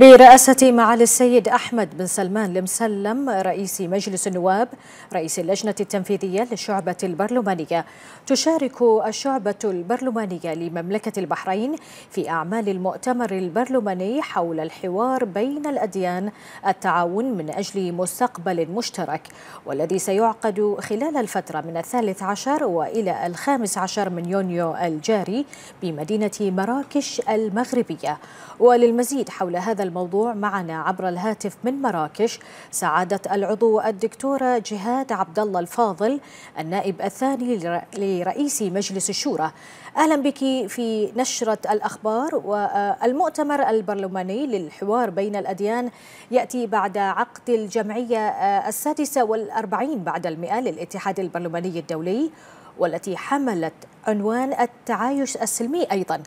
برئاسة معالي السيد أحمد بن سلمان المسلم رئيس مجلس النواب رئيس اللجنة التنفيذية للشعبة البرلمانية تشارك الشعبة البرلمانية لمملكة البحرين في أعمال المؤتمر البرلماني حول الحوار بين الأديان التعاون من أجل مستقبل مشترك والذي سيعقد خلال الفترة من الثالث عشر وإلى الخامس عشر من يونيو الجاري بمدينة مراكش المغربية وللمزيد حول هذا الموضوع معنا عبر الهاتف من مراكش سعادة العضو الدكتورة جهاد عبد الله الفاضل النائب الثاني لرئيس مجلس الشورى أهلا بك في نشرة الأخبار والمؤتمر البرلماني للحوار بين الأديان يأتي بعد عقد الجمعية آه، السادسة والأربعين بعد المئة للاتحاد البرلماني الدولي والتي حملت عنوان التعايش السلمي أيضاً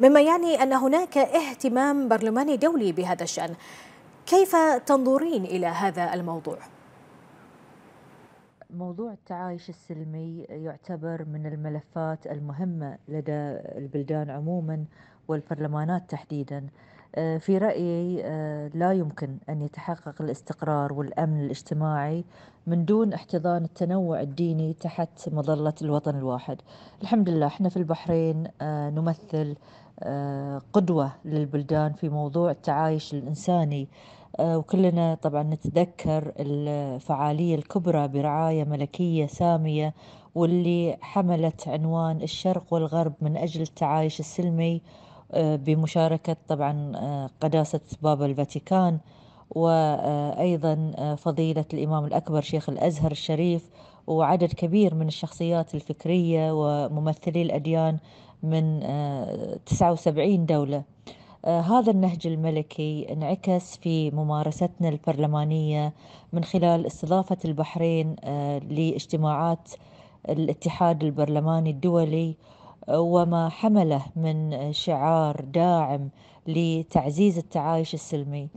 مما يعني أن هناك اهتمام برلماني دولي بهذا الشأن كيف تنظرين إلى هذا الموضوع؟ موضوع التعايش السلمي يعتبر من الملفات المهمة لدى البلدان عموما والبرلمانات تحديدا آه، في رأيي آه، لا يمكن أن يتحقق الاستقرار والأمن الاجتماعي من دون احتضان التنوع الديني تحت مظلة الوطن الواحد الحمد لله احنا في البحرين آه، نمثل قدوة للبلدان في موضوع التعايش الإنساني آه، وكلنا طبعا نتذكر الفعالية الكبرى برعاية ملكية سامية واللي حملت عنوان الشرق والغرب من أجل التعايش السلمي آه، بمشاركة طبعا آه، قداسة بابا الفاتيكان وأيضا فضيلة الإمام الأكبر شيخ الأزهر الشريف وعدد كبير من الشخصيات الفكرية وممثلي الأديان من 79 آه، دولة آه، هذا النهج الملكي انعكس في ممارستنا البرلمانية من خلال استضافة البحرين آه، لاجتماعات الاتحاد البرلماني الدولي وما حمله من شعار داعم لتعزيز التعايش السلمي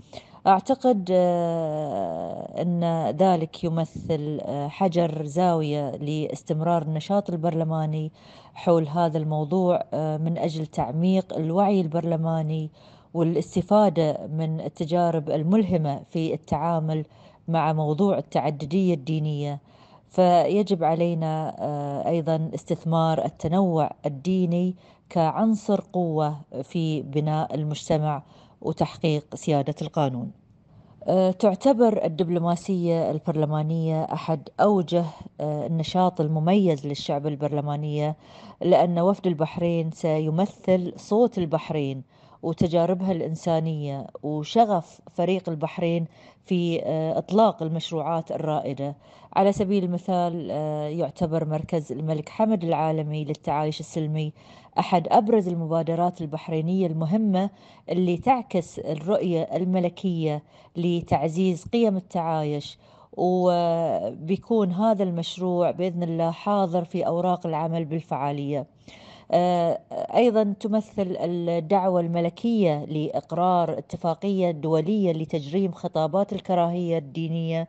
أعتقد آه، أن ذلك يمثل آه، حجر زاوية لاستمرار النشاط البرلماني حول هذا الموضوع آه، من أجل تعميق الوعي البرلماني والاستفادة من التجارب الملهمة في التعامل مع موضوع التعددية الدينية فيجب علينا أيضا استثمار التنوع الديني كعنصر قوة في بناء المجتمع وتحقيق سيادة القانون أه، تعتبر الدبلوماسية البرلمانية أحد أوجه أه، النشاط المميز للشعب البرلمانية لأن وفد البحرين سيمثل صوت البحرين وتجاربها الإنسانية وشغف فريق البحرين في آه، إطلاق المشروعات الرائدة على سبيل المثال آه، يعتبر مركز الملك حمد العالمي للتعايش السلمي أحد أبرز المبادرات البحرينية المهمة اللي تعكس الرؤية الملكية لتعزيز قيم التعايش وبيكون هذا المشروع بإذن الله حاضر في أوراق العمل بالفعالية آه، أيضا تمثل الدعوة الملكية لإقرار اتفاقية دولية لتجريم خطابات الكراهية الدينية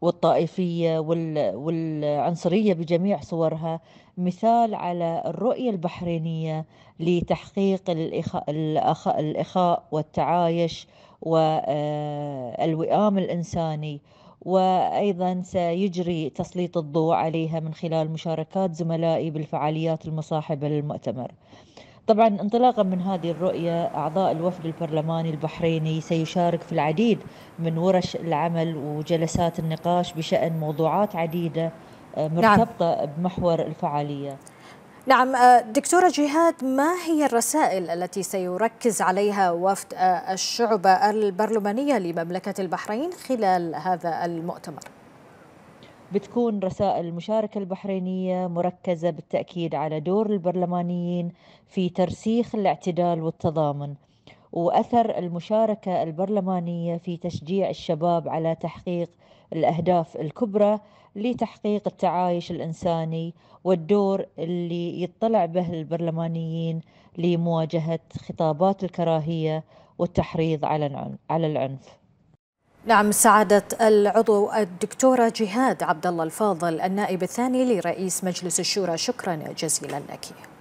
والطائفية والعنصرية بجميع صورها مثال على الرؤية البحرينية لتحقيق الإخاء والتعايش والوئام آه، الإنساني وأيضا سيجري تسليط الضوء عليها من خلال مشاركات زملائي بالفعاليات المصاحبة للمؤتمر طبعا انطلاقا من هذه الرؤية أعضاء الوفد البرلماني البحريني سيشارك في العديد من ورش العمل وجلسات النقاش بشأن موضوعات عديدة آه، نعم. مرتبطة نعم. بمحور الفعالية نعم آه، دكتورة جهاد ما هي الرسائل التي سيركز عليها وفد آه، الشعب البرلمانية لمملكة البحرين خلال هذا المؤتمر؟ بتكون رسائل المشاركة البحرينية مركزة بالتأكيد على دور البرلمانيين في ترسيخ الاعتدال والتضامن واثر المشاركه البرلمانيه في تشجيع الشباب على تحقيق الاهداف الكبرى لتحقيق التعايش الانساني والدور اللي يطلع به البرلمانيين لمواجهه خطابات الكراهيه والتحريض على العنف. نعم سعادة العضو الدكتورة جهاد عبد الله الفاضل النائب الثاني لرئيس مجلس الشورى شكرا جزيلا لك.